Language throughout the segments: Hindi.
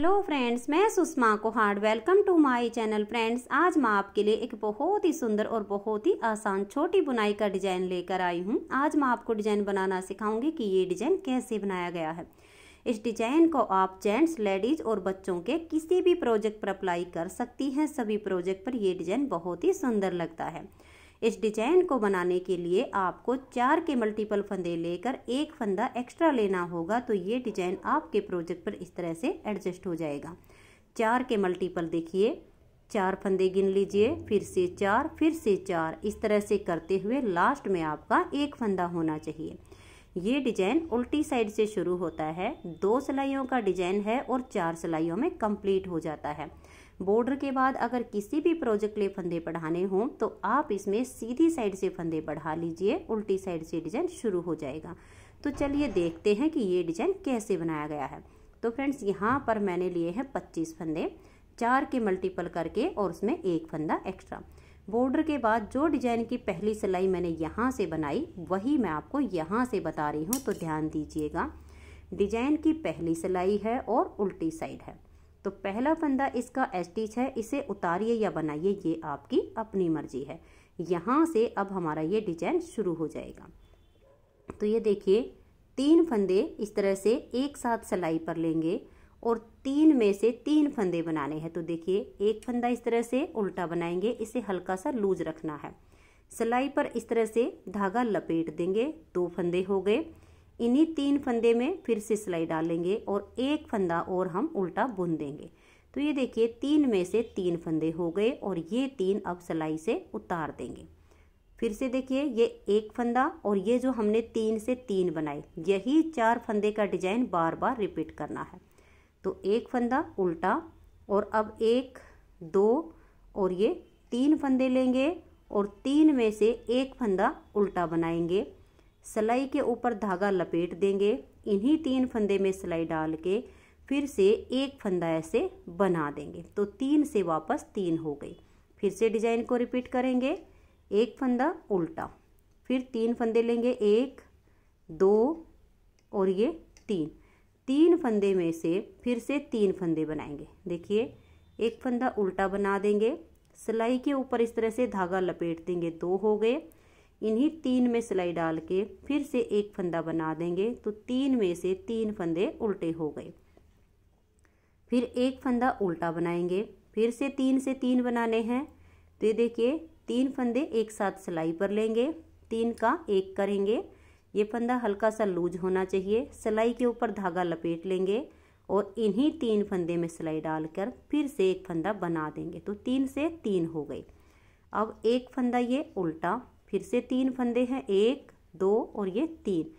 हेलो फ्रेंड्स मैं Sushma Kohad welcome to my channel friends आज मैं आपके लिए एक बहुत ही सुंदर और बहुत ही आसान छोटी बुनाई का डिज़ाइन लेकर आई हूँ आज मैं आपको डिज़ाइन बनाना सिखाऊंगी कि ये डिज़ाइन कैसे बनाया गया है इस डिज़ाइन को आप जेंट्स लेडीज़ और बच्चों के किसी भी प्रोजेक्ट पर अप्लाई कर सकती हैं सभी प्रोजेक्ट पर यह डिज़ाइन बहुत ही सुंदर लगता है इस डिजाइन को बनाने के लिए आपको चार के मल्टीपल फंदे लेकर एक फंदा एक्स्ट्रा लेना होगा तो ये डिजाइन आपके प्रोजेक्ट पर इस तरह से एडजस्ट हो जाएगा चार के मल्टीपल देखिए चार फंदे गिन लीजिए फिर से चार फिर से चार इस तरह से करते हुए लास्ट में आपका एक फंदा होना चाहिए ये डिजाइन उल्टी साइड से शुरू होता है दो सिलाइयों का डिजाइन है और चार सिलाइयों में कंप्लीट हो जाता है बॉर्डर के बाद अगर किसी भी प्रोजेक्ट लिए फंदे बढ़ाने हों तो आप इसमें सीधी साइड से फंदे बढ़ा लीजिए उल्टी साइड से डिजाइन शुरू हो जाएगा तो चलिए देखते हैं कि ये डिजाइन कैसे बनाया गया है तो फ्रेंड्स यहाँ पर मैंने लिए हैं पच्चीस फंदे चार के मल्टीपल करके और उसमें एक फंदा एक्स्ट्रा बॉर्डर के बाद जो डिजाइन की पहली सिलाई मैंने यहाँ से बनाई वही मैं आपको यहाँ से बता रही हूँ तो ध्यान दीजिएगा डिजाइन की पहली सिलाई है और उल्टी साइड है तो पहला फंदा इसका एस्टिच है इसे उतारिए या बनाइए ये आपकी अपनी मर्जी है यहाँ से अब हमारा ये डिजाइन शुरू हो जाएगा तो ये देखिए तीन फंदे इस तरह से एक साथ सिलाई पर लेंगे और तीन में से तीन फंदे बनाने हैं तो देखिए एक फंदा इस तरह से उल्टा बनाएंगे इसे हल्का सा लूज रखना है सिलाई पर इस तरह से धागा लपेट देंगे दो फंदे हो गए इन्हीं तीन फंदे में फिर से सिलाई डालेंगे और एक फंदा और हम उल्टा बुन देंगे तो ये देखिए तीन में से तीन फंदे हो गए और ये तीन अब सिलाई से उतार देंगे फिर से देखिए ये एक फंदा और ये जो हमने तीन से तीन बनाए यही चार फंदे का डिजाइन बार बार रिपीट करना है तो एक फंदा उल्टा और अब एक दो और ये तीन फंदे लेंगे और तीन में से एक फंदा उल्टा बनाएंगे सिलाई के ऊपर धागा लपेट देंगे इन्हीं तीन फंदे में सिलाई डाल के फिर से एक फंदा ऐसे बना देंगे तो तीन से वापस तीन हो गई फिर से डिजाइन को रिपीट करेंगे एक फंदा उल्टा फिर तीन फंदे लेंगे एक दो और ये तीन तीन फंदे में से फिर से तीन फंदे बनाएंगे देखिए एक फंदा उल्टा बना देंगे सिलाई के ऊपर इस तरह से धागा लपेट देंगे दो हो गए इन्हीं तीन में सिलाई डाल के फिर से एक फंदा बना देंगे तो तीन में से तीन फंदे उल्टे हो गए फिर एक फंदा उल्टा बनाएंगे फिर से तीन से तीन बनाने हैं तो ये देखिए तीन फंदे एक साथ सिलाई पर लेंगे तीन का एक करेंगे ये फंदा हल्का सा लूज होना चाहिए सिलाई के ऊपर धागा लपेट लेंगे और इन्हीं तीन फंदे में सिलाई डालकर फिर से एक फंदा बना देंगे तो तीन से तीन हो गई अब एक फंदा ये उल्टा फिर से तीन फंदे हैं एक दो और ये तीन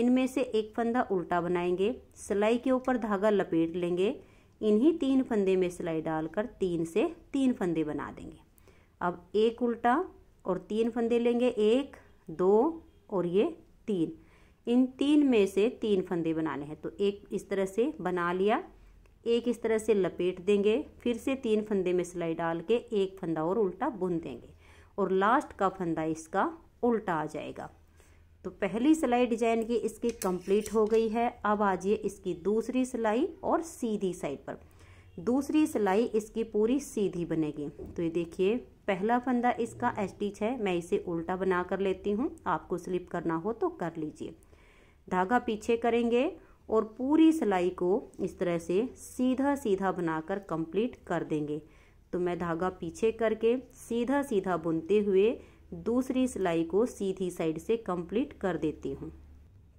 इनमें से एक फंदा उल्टा बनाएंगे सिलाई के ऊपर धागा लपेट लेंगे इन्हीं तीन फंदे में सिलाई डालकर तीन से तीन फंदे बना देंगे अब एक उल्टा और तीन फंदे लेंगे एक दो और ये तीन इन तीन में से तीन फंदे बनाने हैं तो एक इस तरह से बना लिया एक इस तरह से लपेट देंगे फिर से तीन फंदे में सिलाई डाल के एक फंदा और उल्टा बुन देंगे और लास्ट का फंदा इसका उल्टा आ जाएगा तो पहली सिलाई डिजाइन की इसकी कंप्लीट हो गई है अब आ जाइए इसकी दूसरी सिलाई और सीधी साइड पर दूसरी सिलाई इसकी पूरी सीधी बनेगी तो ये देखिए पहला फंदा इसका एस्टिच है मैं इसे उल्टा बना कर लेती हूँ आपको स्लिप करना हो तो कर लीजिए धागा पीछे करेंगे और पूरी सिलाई को इस तरह से सीधा सीधा बनाकर कंप्लीट कर देंगे तो मैं धागा पीछे करके सीधा सीधा बुनते हुए दूसरी सिलाई को सीधी साइड से कंप्लीट कर देती हूँ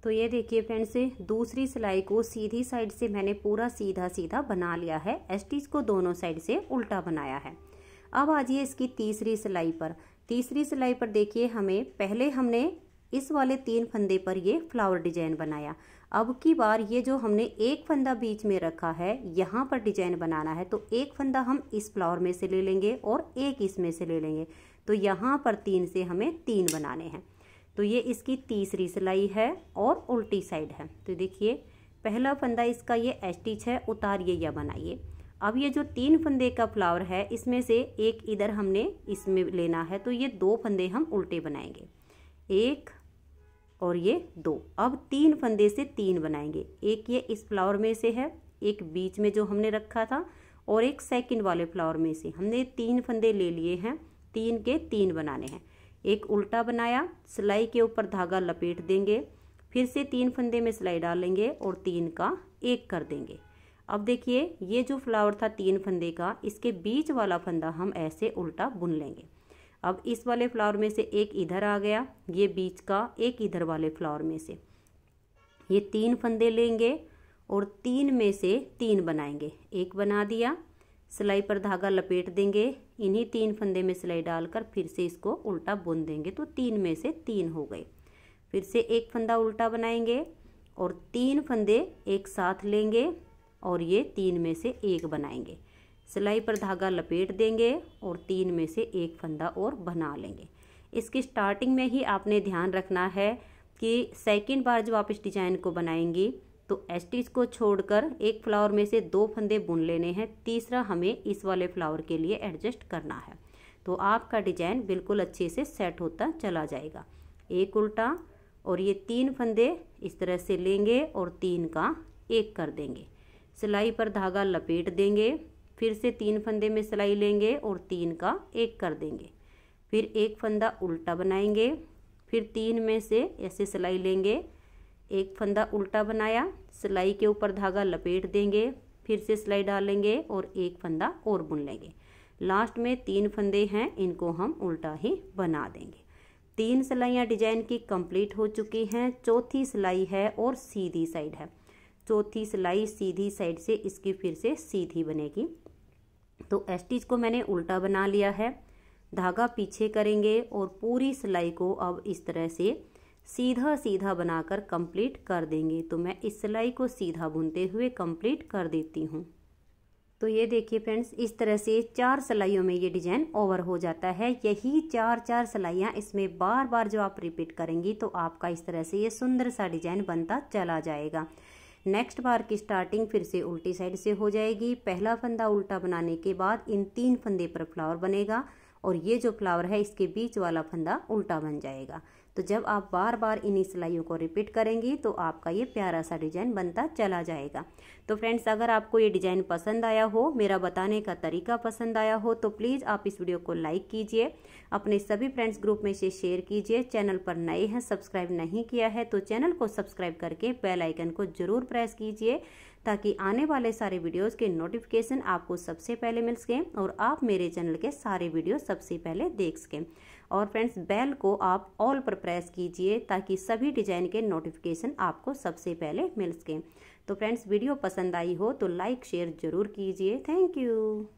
तो ये देखिए फ्रेंड्स दूसरी सिलाई को सीधी साइड से मैंने पूरा सीधा सीधा बना लिया है एस्टिच को दोनों साइड से उल्टा बनाया है अब आ जाइए इसकी तीसरी सिलाई पर तीसरी सिलाई पर देखिए हमें पहले हमने इस वाले तीन फंदे पर ये फ्लावर डिजाइन बनाया अब की बार ये जो हमने एक फंदा बीच में रखा है यहाँ पर डिजाइन बनाना है तो एक फंदा हम इस फ्लावर में से ले लेंगे और एक इसमें से ले लेंगे तो यहाँ पर तीन से हमें तीन बनाने हैं तो ये इसकी तीसरी सिलाई है और उल्टी साइड है तो देखिए पहला फंदा इसका ये एस्टिच है उतारिए या बनाइए अब ये जो तीन फंदे का फ्लावर है इसमें से एक इधर हमने इसमें लेना है तो ये दो फंदे हम उल्टे बनाएंगे एक और ये दो अब तीन फंदे से तीन बनाएंगे एक ये इस फ्लावर में से है एक बीच में जो हमने रखा था और एक सेकंड वाले फ्लावर में से हमने तीन फंदे ले लिए हैं तीन के तीन बनाने हैं एक उल्टा बनाया सिलाई के ऊपर धागा लपेट देंगे फिर से तीन फंदे में सिलाई डालेंगे और तीन का एक कर देंगे अब देखिए ये जो फ्लावर था तीन फंदे का इसके बीच वाला फंदा हम ऐसे उल्टा बुन लेंगे अब इस वाले फ्लावर में से एक इधर आ गया ये बीच का एक इधर वाले फ्लावर में से ये तीन फंदे लेंगे और तीन में से तीन बनाएंगे एक बना दिया सिलाई पर धागा लपेट देंगे इन्हीं तीन फंदे में सिलाई डालकर फिर से इसको उल्टा बुन देंगे तो तीन में से तीन हो गए फिर से एक फंदा उल्टा बनाएंगे और तीन फंदे एक साथ लेंगे और ये तीन में से एक बनाएंगे सिलाई पर धागा लपेट देंगे और तीन में से एक फंदा और बना लेंगे इसकी स्टार्टिंग में ही आपने ध्यान रखना है कि सेकेंड बार जब आप इस डिजाइन को बनाएंगी तो एस को छोड़कर एक फ्लावर में से दो फंदे बुन लेने हैं तीसरा हमें इस वाले फ्लावर के लिए एडजस्ट करना है तो आपका डिजाइन बिल्कुल अच्छे से सेट होता चला जाएगा एक उल्टा और ये तीन फंदे इस तरह से लेंगे और तीन का एक कर देंगे सिलाई पर धागा लपेट देंगे फिर से तीन फंदे में सिलाई लेंगे और तीन का एक कर देंगे फिर एक फंदा उल्टा बनाएंगे फिर तीन में से ऐसे सिलाई लेंगे एक फंदा उल्टा बनाया सिलाई के ऊपर धागा लपेट देंगे फिर से सिलाई डालेंगे और एक फंदा और बुन लेंगे लास्ट में तीन फंदे हैं इनको हम उल्टा ही बना देंगे तीन सिलाइयाँ डिजाइन की कंप्लीट हो चुकी हैं चौथी सिलाई है और सीधी साइड है चौथी सिलाई सीधी साइड से इसकी फिर से सीधी बनेगी तो एस्टिच को मैंने उल्टा बना लिया है धागा पीछे करेंगे और पूरी सिलाई को अब इस तरह से सीधा सीधा बनाकर कंप्लीट कर देंगे तो मैं इस सिलाई को सीधा बुनते हुए कंप्लीट कर देती हूँ तो ये देखिए फ्रेंड्स इस तरह से चार सिलाइयों में ये डिजाइन ओवर हो जाता है यही चार चार सिलाइयाँ इसमें बार बार जो आप रिपीट करेंगी तो आपका इस तरह से ये सुंदर सा डिजाइन बनता चला जाएगा नेक्स्ट बार की स्टार्टिंग फिर से उल्टी साइड से हो जाएगी पहला फंदा उल्टा बनाने के बाद इन तीन फंदे पर फ्लावर बनेगा और ये जो फ्लावर है इसके बीच वाला फंदा उल्टा बन जाएगा तो जब आप बार बार इन्हीं सिलाइयों को रिपीट करेंगी तो आपका ये प्यारा सा डिज़ाइन बनता चला जाएगा तो फ्रेंड्स अगर आपको ये डिज़ाइन पसंद आया हो मेरा बताने का तरीका पसंद आया हो तो प्लीज़ आप इस वीडियो को लाइक कीजिए अपने सभी फ्रेंड्स ग्रुप में से शेयर कीजिए चैनल पर नए हैं सब्सक्राइब नहीं किया है तो चैनल को सब्सक्राइब करके बेल आइकन को ज़रूर प्रेस कीजिए ताकि आने वाले सारे वीडियोज़ के नोटिफिकेशन आपको सबसे पहले मिल सकें और आप मेरे चैनल के सारे वीडियो सबसे पहले देख सकें और फ्रेंड्स बेल को आप ऑल पर प्रेस कीजिए ताकि सभी डिज़ाइन के नोटिफिकेशन आपको सबसे पहले मिल सकें तो फ्रेंड्स वीडियो पसंद आई हो तो लाइक शेयर ज़रूर कीजिए थैंक यू